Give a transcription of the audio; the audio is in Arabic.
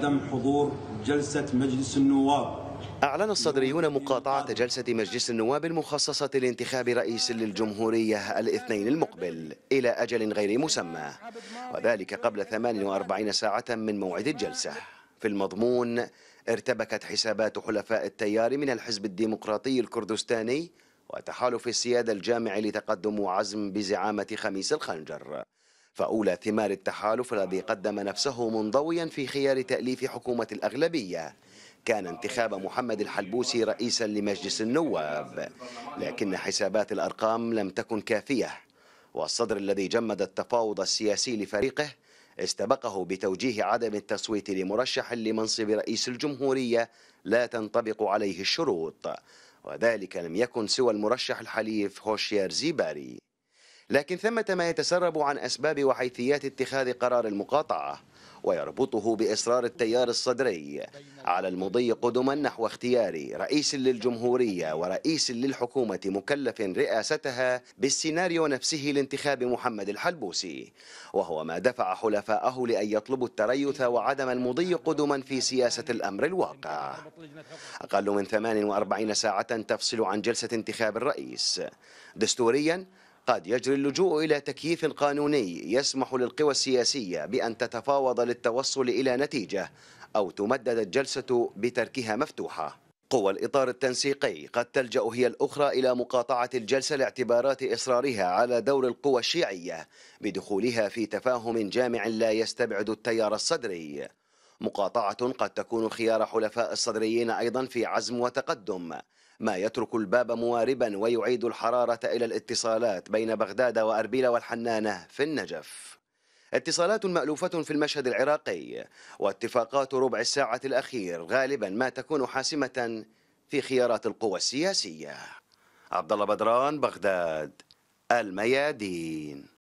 عدم حضور جلسة مجلس النواب أعلن الصدريون مقاطعة جلسة مجلس النواب المخصصة لانتخاب رئيس للجمهورية الاثنين المقبل إلى أجل غير مسمى وذلك قبل 48 ساعة من موعد الجلسة في المضمون ارتبكت حسابات حلفاء التيار من الحزب الديمقراطي الكردستاني وتحالف السيادة الجامع لتقدم وعزم بزعامة خميس الخنجر فأولى ثمار التحالف الذي قدم نفسه منضويا في خيار تأليف حكومة الأغلبية كان انتخاب محمد الحلبوسي رئيسا لمجلس النواب لكن حسابات الأرقام لم تكن كافية والصدر الذي جمد التفاوض السياسي لفريقه استبقه بتوجيه عدم التصويت لمرشح لمنصب رئيس الجمهورية لا تنطبق عليه الشروط وذلك لم يكن سوى المرشح الحليف هوشير زيباري لكن ثمة ما يتسرب عن أسباب وحيثيات اتخاذ قرار المقاطعة ويربطه بإصرار التيار الصدري على المضي قدما نحو اختيار رئيس للجمهورية ورئيس للحكومة مكلف رئاستها بالسيناريو نفسه لانتخاب محمد الحلبوسي وهو ما دفع حلفائه لأن يطلبوا التريث وعدم المضي قدما في سياسة الأمر الواقع أقل من 48 ساعة تفصل عن جلسة انتخاب الرئيس دستوريا قد يجري اللجوء إلى تكييف قانوني يسمح للقوى السياسية بأن تتفاوض للتوصل إلى نتيجة أو تمدد الجلسة بتركها مفتوحة قوى الإطار التنسيقي قد تلجأ هي الأخرى إلى مقاطعة الجلسة لاعتبارات إصرارها على دور القوى الشيعية بدخولها في تفاهم جامع لا يستبعد التيار الصدري مقاطعة قد تكون خيار حلفاء الصدريين أيضا في عزم وتقدم ما يترك الباب مواربا ويعيد الحرارة إلى الاتصالات بين بغداد وأربيل والحنانة في النجف اتصالات مألوفة في المشهد العراقي واتفاقات ربع الساعة الأخير غالبا ما تكون حاسمة في خيارات القوى السياسية عبد الله بدران بغداد الميادين